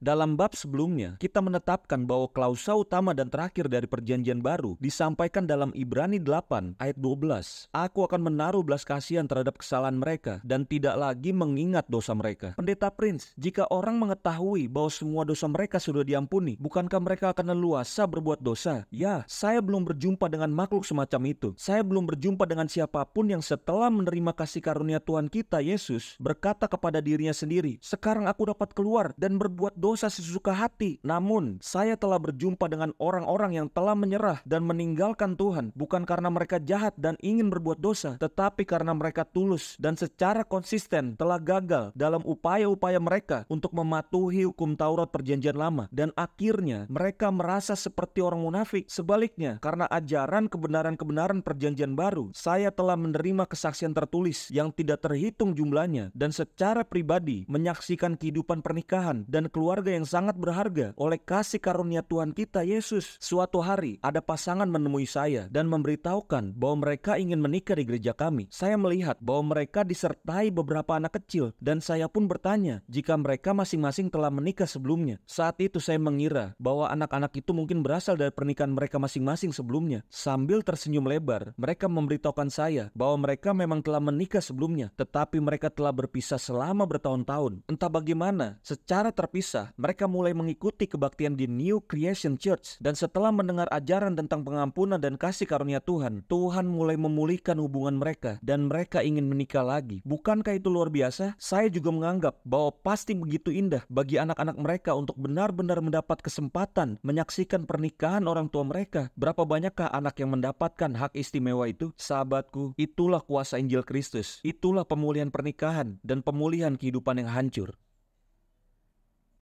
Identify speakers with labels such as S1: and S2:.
S1: Dalam bab sebelumnya, kita menetapkan bahwa klausa utama dan terakhir dari perjanjian baru disampaikan dalam Ibrani 8 ayat 12. Aku akan menaruh belas kasihan terhadap kesalahan mereka dan tidak lagi mengingat dosa mereka. Pendeta Prince, jika orang mengetahui bahwa semua dosa mereka sudah diampuni, bukankah mereka akan leluasa berbuat dosa? Ya, saya belum berjumpa dengan makhluk semacam itu. Saya belum berjumpa dengan siapapun yang setelah menerima kasih karunia Tuhan kita Yesus berkata kepada dirinya sendiri, "Sekarang aku dapat keluar dan berbuat dosa." Dosa sesuka hati. Namun, saya telah berjumpa dengan orang-orang yang telah menyerah dan meninggalkan Tuhan, bukan karena mereka jahat dan ingin berbuat dosa, tetapi karena mereka tulus dan secara konsisten telah gagal dalam upaya-upaya mereka untuk mematuhi hukum Taurat Perjanjian Lama, dan akhirnya mereka merasa seperti orang munafik. Sebaliknya, karena ajaran kebenaran-kebenaran Perjanjian Baru, saya telah menerima kesaksian tertulis yang tidak terhitung jumlahnya, dan secara pribadi menyaksikan kehidupan pernikahan dan keluarga keluarga yang sangat berharga oleh kasih karunia Tuhan kita Yesus. Suatu hari ada pasangan menemui saya dan memberitahukan bahwa mereka ingin menikah di gereja kami. Saya melihat bahwa mereka disertai beberapa anak kecil dan saya pun bertanya jika mereka masing-masing telah menikah sebelumnya. Saat itu saya mengira bahwa anak-anak itu mungkin berasal dari pernikahan mereka masing-masing sebelumnya. Sambil tersenyum lebar, mereka memberitahukan saya bahwa mereka memang telah menikah sebelumnya, tetapi mereka telah berpisah selama bertahun-tahun. Entah bagaimana, secara terpisah mereka mulai mengikuti kebaktian di New Creation Church dan setelah mendengar ajaran tentang pengampunan dan kasih karunia Tuhan, Tuhan mulai memulihkan hubungan mereka dan mereka ingin menikah lagi. Bukankah itu luar biasa? Saya juga menganggap bahwa pasti begitu indah bagi anak-anak mereka untuk benar-benar mendapat kesempatan menyaksikan pernikahan orang tua mereka. Berapa banyakkah anak yang mendapatkan hak istimewa itu? Sahabatku, itulah kuasa Injil Kristus. Itulah pemulihan pernikahan dan pemulihan kehidupan yang hancur.